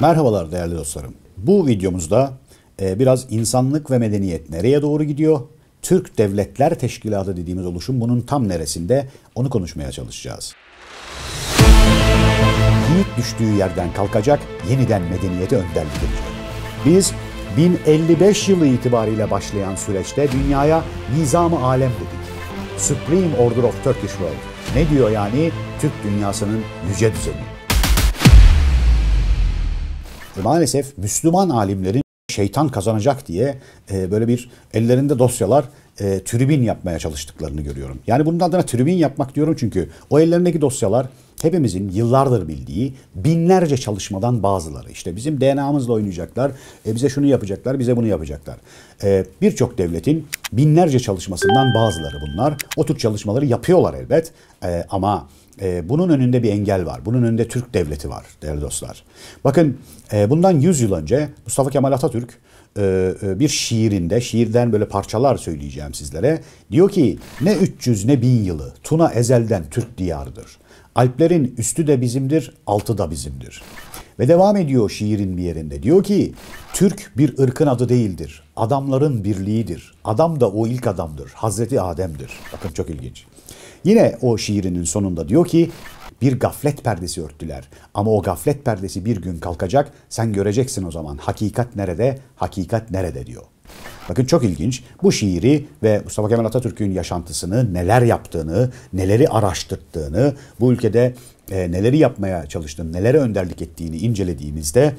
Merhabalar değerli dostlarım. Bu videomuzda e, biraz insanlık ve medeniyet nereye doğru gidiyor? Türk Devletler Teşkilatı dediğimiz oluşum bunun tam neresinde? Onu konuşmaya çalışacağız. Yiğit düştüğü yerden kalkacak, yeniden medeniyeti önderlik edecek. Biz 1055 yılı itibariyle başlayan süreçte dünyaya nizam-ı alem dedik. Supreme Order of Turkish World. Ne diyor yani? Türk dünyasının yüce düzeni maalesef Müslüman alimlerin şeytan kazanacak diye e, böyle bir ellerinde dosyalar e, tribün yapmaya çalıştıklarını görüyorum. Yani bunun adına tribün yapmak diyorum çünkü o ellerindeki dosyalar hepimizin yıllardır bildiği binlerce çalışmadan bazıları. İşte bizim DNA'mızla oynayacaklar, e, bize şunu yapacaklar, bize bunu yapacaklar. E, Birçok devletin binlerce çalışmasından bazıları bunlar. O tür çalışmaları yapıyorlar elbet e, ama e, bunun önünde bir engel var. Bunun önünde Türk devleti var değerli dostlar. Bakın e, bundan 100 yıl önce Mustafa Kemal Atatürk e, e, bir şiirinde, şiirden böyle parçalar söyleyeceğim sizlere. Diyor ki ne 300 ne 1000 yılı Tuna ezelden Türk diyardır. Alplerin üstü de bizimdir, altı da bizimdir. Ve devam ediyor şiirin bir yerinde. Diyor ki Türk bir ırkın adı değildir. Adamların birliğidir. Adam da o ilk adamdır. Hazreti Adem'dir. Bakın çok ilginç. Yine o şiirinin sonunda diyor ki bir gaflet perdesi örttüler. Ama o gaflet perdesi bir gün kalkacak. Sen göreceksin o zaman hakikat nerede, hakikat nerede diyor. Bakın çok ilginç. Bu şiiri ve Mustafa Kemal Atatürk'ün yaşantısını, neler yaptığını, neleri araştırdığını, bu ülkede e, neleri yapmaya çalıştığını, nelere önderlik ettiğini incelediğimizde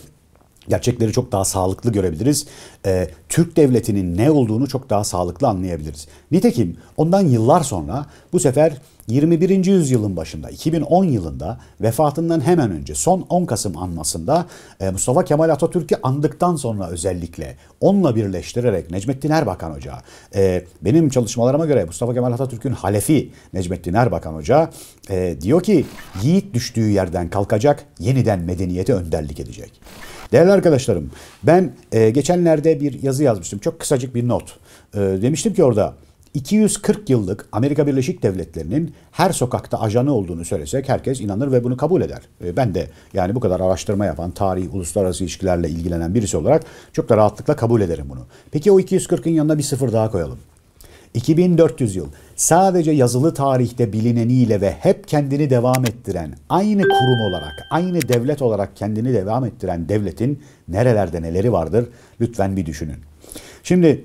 gerçekleri çok daha sağlıklı görebiliriz. E, Türk devletinin ne olduğunu çok daha sağlıklı anlayabiliriz. Nitekim ondan yıllar sonra bu sefer 21. yüzyılın başında 2010 yılında vefatından hemen önce son 10 Kasım anmasında e, Mustafa Kemal Atatürk'ü andıktan sonra özellikle onunla birleştirerek Necmettin Erbakan Hoca e, benim çalışmalarıma göre Mustafa Kemal Atatürk'ün halefi Necmettin Erbakan Hoca e, diyor ki yiğit düştüğü yerden kalkacak yeniden medeniyete önderlik edecek. Değerli arkadaşlarım ben e, geçenlerde bir yazı yazmıştım. Çok kısacık bir not. E, demiştim ki orada 240 yıllık Amerika Birleşik Devletleri'nin her sokakta ajanı olduğunu söylesek herkes inanır ve bunu kabul eder. E, ben de yani bu kadar araştırma yapan, tarih, uluslararası ilişkilerle ilgilenen birisi olarak çok da rahatlıkla kabul ederim bunu. Peki o 240'ın yanına bir sıfır daha koyalım. 2400 yıl sadece yazılı tarihte bilineniyle ve hep kendini devam ettiren, aynı kurum olarak, aynı devlet olarak kendini devam ettiren devletin nerelerde neleri vardır lütfen bir düşünün. Şimdi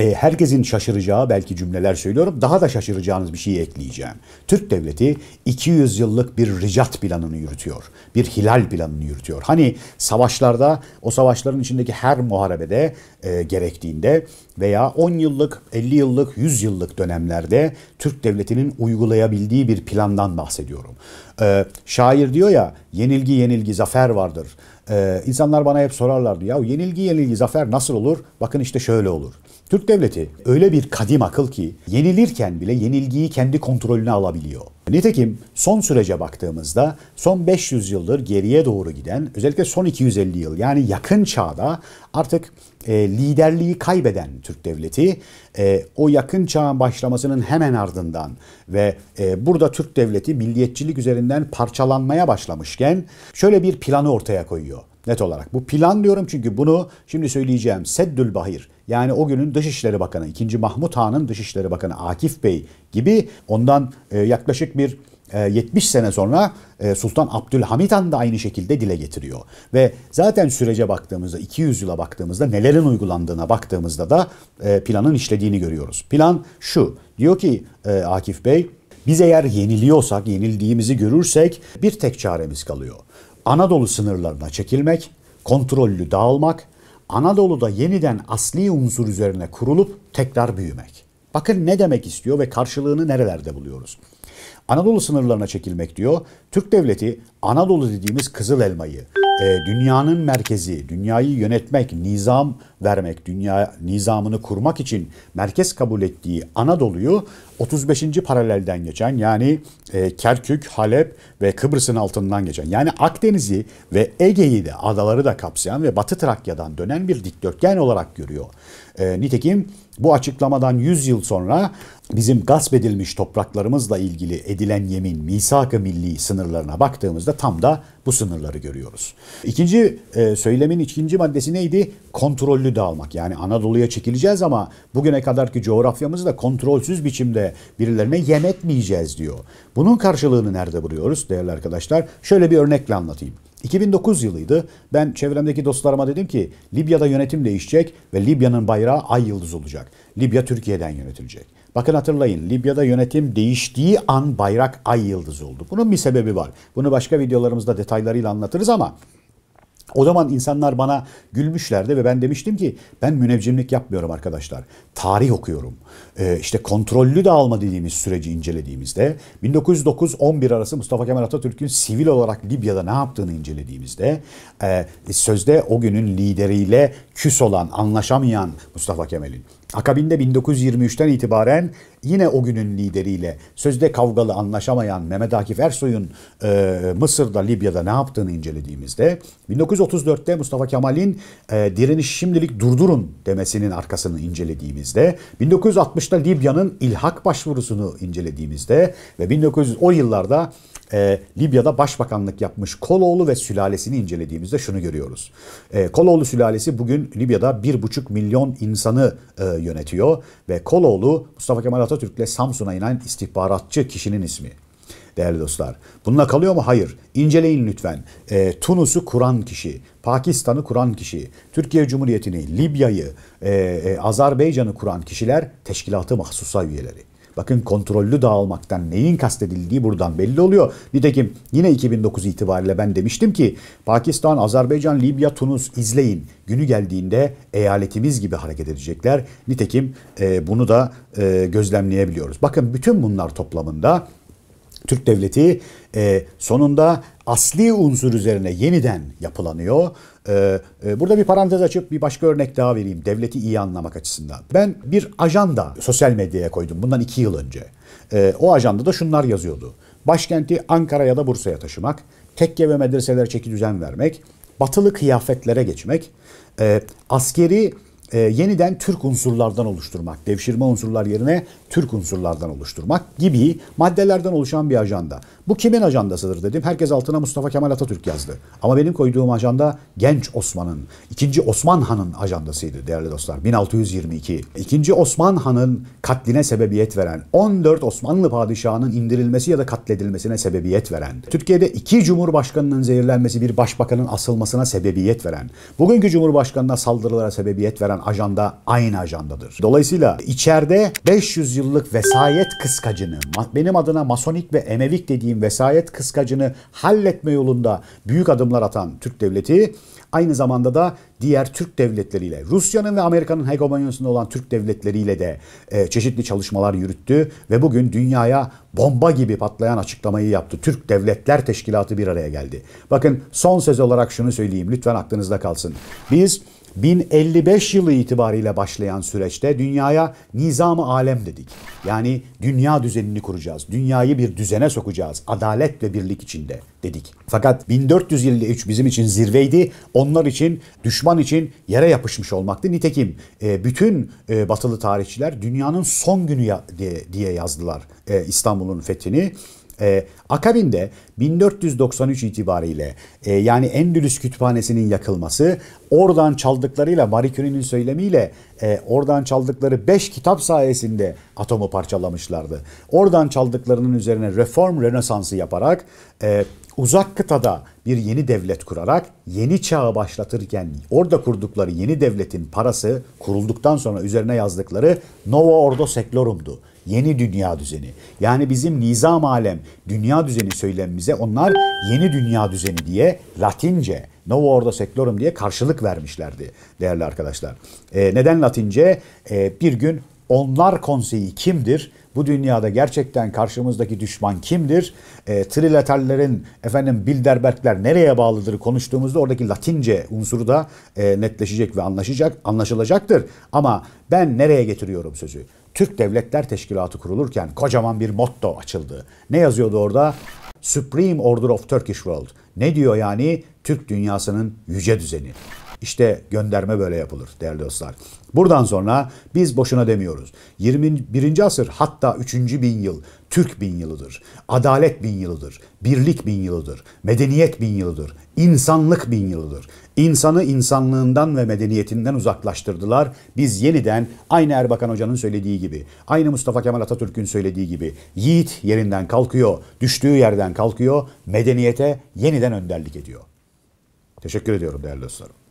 e, herkesin şaşıracağı belki cümleler söylüyorum. Daha da şaşıracağınız bir şey ekleyeceğim. Türk devleti 200 yıllık bir ricat planını yürütüyor. Bir hilal planını yürütüyor. Hani savaşlarda o savaşların içindeki her muharebede e, gerektiğinde veya 10 yıllık, 50 yıllık, 100 yıllık dönemlerde Türk devletinin uygulayabildiği bir plandan bahsediyorum. E, şair diyor ya yenilgi yenilgi zafer vardır. Ee, insanlar bana hep sorarlardı ya yenilgi yenilgi zafer nasıl olur? Bakın işte şöyle olur. Türk devleti öyle bir kadim akıl ki yenilirken bile yenilgiyi kendi kontrolüne alabiliyor. Nitekim son sürece baktığımızda son 500 yıldır geriye doğru giden özellikle son 250 yıl yani yakın çağda artık e, liderliği kaybeden Türk Devleti e, o yakın çağın başlamasının hemen ardından ve e, burada Türk Devleti milliyetçilik üzerinden parçalanmaya başlamışken şöyle bir planı ortaya koyuyor net olarak. Bu plan diyorum çünkü bunu şimdi söyleyeceğim Seddül Bahir yani o günün Dışişleri Bakanı 2. Mahmut Han'ın Dışişleri Bakanı Akif Bey gibi ondan e, yaklaşık bir 70 e, sene sonra e, Sultan Abdülhamit Han da aynı şekilde dile getiriyor. Ve zaten sürece baktığımızda 200 yıla baktığımızda nelerin uygulandığına baktığımızda da planın işlediğini görüyoruz. Plan şu diyor ki Akif Bey biz eğer yeniliyorsak yenildiğimizi görürsek bir tek çaremiz kalıyor. Anadolu sınırlarına çekilmek, kontrollü dağılmak, Anadolu'da yeniden asli unsur üzerine kurulup tekrar büyümek. Bakın ne demek istiyor ve karşılığını nerelerde buluyoruz. Anadolu sınırlarına çekilmek diyor. Türk devleti Anadolu dediğimiz kızıl elmayı, e, dünyanın merkezi, dünyayı yönetmek, nizam vermek, dünya nizamını kurmak için merkez kabul ettiği Anadolu'yu 35. paralelden geçen yani e, Kerkük, Halep ve Kıbrıs'ın altından geçen yani Akdeniz'i ve Ege'yi de adaları da kapsayan ve Batı Trakya'dan dönen bir dikdörtgen olarak görüyor. E, nitekim bu açıklamadan 100 yıl sonra bizim gasp edilmiş topraklarımızla ilgili edilen yemin, misak-ı milli sınır sınırlarına baktığımızda tam da bu sınırları görüyoruz. İkinci e, söylemin ikinci maddesi neydi? Kontrollü dağılmak. Yani Anadolu'ya çekileceğiz ama bugüne kadarki coğrafyamızı da kontrolsüz biçimde birilerine yem etmeyeceğiz diyor. Bunun karşılığını nerede buluyoruz değerli arkadaşlar? Şöyle bir örnekle anlatayım. 2009 yılıydı. Ben çevremdeki dostlarıma dedim ki Libya'da yönetim değişecek ve Libya'nın bayrağı ay yıldız olacak. Libya Türkiye'den yönetilecek. Bakın hatırlayın Libya'da yönetim değiştiği an bayrak ay yıldız oldu. Bunun bir sebebi var. Bunu başka videolarımızda detaylarıyla anlatırız ama o zaman insanlar bana gülmüşlerdi ve ben demiştim ki ben münevcimlik yapmıyorum arkadaşlar. Tarih okuyorum. Ee, işte kontrollü dağılma dediğimiz süreci incelediğimizde 1909-11 arası Mustafa Kemal Atatürk'ün sivil olarak Libya'da ne yaptığını incelediğimizde e, sözde o günün lideriyle küs olan, anlaşamayan Mustafa Kemal'in Akabinde 1923'ten itibaren yine o günün lideriyle sözde kavgalı anlaşamayan Mehmet Akif Ersoy'un e, Mısır'da, Libya'da ne yaptığını incelediğimizde 1934'te Mustafa Kemal'in e, direniş şimdilik durdurun demesinin arkasını incelediğimizde 1960'ta Libya'nın ilhak başvurusunu incelediğimizde ve 1900 yıllarda e, Libya'da başbakanlık yapmış Koloğlu ve sülalesini incelediğimizde şunu görüyoruz. E, Koloğlu sülalesi bugün Libya'da 1,5 milyon insanı e, yönetiyor ve Koloğlu Mustafa Kemal Atatürk Atatürk'le Samsun'a inen istihbaratçı kişinin ismi değerli dostlar. Bununla kalıyor mu? Hayır. İnceleyin lütfen. E, Tunus'u kuran kişi, Pakistan'ı kuran kişi, Türkiye Cumhuriyeti'ni, Libya'yı, e, e, Azerbaycan'ı kuran kişiler teşkilatı mahsusa üyeleri. Bakın kontrollü dağılmaktan neyin kastedildiği buradan belli oluyor. Nitekim yine 2009 itibariyle ben demiştim ki Pakistan, Azerbaycan, Libya, Tunus izleyin. Günü geldiğinde eyaletimiz gibi hareket edecekler. Nitekim e, bunu da e, gözlemleyebiliyoruz. Bakın bütün bunlar toplamında Türk devleti e, sonunda asli unsur üzerine yeniden yapılanıyor. E, e, burada bir parantez açıp bir başka örnek daha vereyim devleti iyi anlamak açısından. Ben bir ajanda sosyal medyaya koydum bundan iki yıl önce. E, o ajanda da şunlar yazıyordu. Başkenti Ankara ya da Bursa'ya taşımak, tekke ve medreseler çeki düzen vermek, batılı kıyafetlere geçmek, e, askeri e, yeniden Türk unsurlardan oluşturmak, devşirme unsurlar yerine Türk unsurlardan oluşturmak gibi maddelerden oluşan bir ajanda. Bu kimin ajandasıdır dedim. Herkes altına Mustafa Kemal Atatürk yazdı. Ama benim koyduğum ajanda genç Osman'ın, 2. Osman Han'ın ajandasıydı değerli dostlar. 1622. 2. Osman Han'ın katline sebebiyet veren, 14 Osmanlı padişahının indirilmesi ya da katledilmesine sebebiyet veren, Türkiye'de iki cumhurbaşkanının zehirlenmesi, bir başbakanın asılmasına sebebiyet veren, bugünkü cumhurbaşkanına saldırılara sebebiyet veren ajanda aynı ajandadır. Dolayısıyla içeride 500 yıllık vesayet kıskacını, benim adına masonik ve emevik dediğim vesayet kıskacını halletme yolunda büyük adımlar atan Türk devleti aynı zamanda da diğer Türk devletleriyle, Rusya'nın ve Amerika'nın hegemonyasında olan Türk devletleriyle de e, çeşitli çalışmalar yürüttü ve bugün dünyaya bomba gibi patlayan açıklamayı yaptı. Türk Devletler Teşkilatı bir araya geldi. Bakın son söz olarak şunu söyleyeyim lütfen aklınızda kalsın. Biz 1055 yılı itibariyle başlayan süreçte dünyaya nizam-ı alem dedik. Yani dünya düzenini kuracağız. Dünyayı bir düzene sokacağız. Adalet ve birlik içinde dedik. Fakat 1453 bizim için zirveydi. Onlar için, düşman için yere yapışmış olmaktı. Nitekim e, bütün e, batılı tarihçiler dünyanın son günü diye yazdılar e, İstanbul'un fethini. E, akabinde 1493 itibariyle e, yani Endülüs kütüphanesinin yakılması, oradan çaldıklarıyla Marie Curie'nin söylemiyle e, oradan çaldıkları 5 kitap sayesinde atomu parçalamışlardı. Oradan çaldıklarının üzerine reform Renesansı yaparak e, uzak kıtada bir yeni devlet kurarak yeni çağı başlatırken orada kurdukları yeni devletin parası kurulduktan sonra üzerine yazdıkları Nova Ordo Seclorum'du. Yeni dünya düzeni. Yani bizim nizam alem dünya düzeni söylemimize onlar yeni dünya düzeni diye Latince Novo Ordo Seclorum diye karşılık vermişlerdi değerli arkadaşlar. E, neden Latince? E, bir gün onlar konseyi kimdir? Bu dünyada gerçekten karşımızdaki düşman kimdir? E, trilaterlerin, efendim Bilderbergler nereye bağlıdır konuştuğumuzda oradaki Latince unsuru da e, netleşecek ve anlaşacak, anlaşılacaktır. Ama ben nereye getiriyorum sözü? Türk Devletler Teşkilatı kurulurken kocaman bir motto açıldı. Ne yazıyordu orada? Supreme Order of Turkish World. Ne diyor yani? Türk dünyasının yüce düzeni. İşte gönderme böyle yapılır değerli dostlar. Buradan sonra biz boşuna demiyoruz. 21. asır hatta 3. bin yıl Türk bin yılıdır. Adalet bin yılıdır. Birlik bin yılıdır. Medeniyet bin yılıdır. İnsanlık bin yılıdır. İnsanı insanlığından ve medeniyetinden uzaklaştırdılar. Biz yeniden aynı Erbakan Hoca'nın söylediği gibi, aynı Mustafa Kemal Atatürk'ün söylediği gibi yiğit yerinden kalkıyor, düştüğü yerden kalkıyor, medeniyete yeniden önderlik ediyor. Teşekkür ediyorum değerli dostlarım.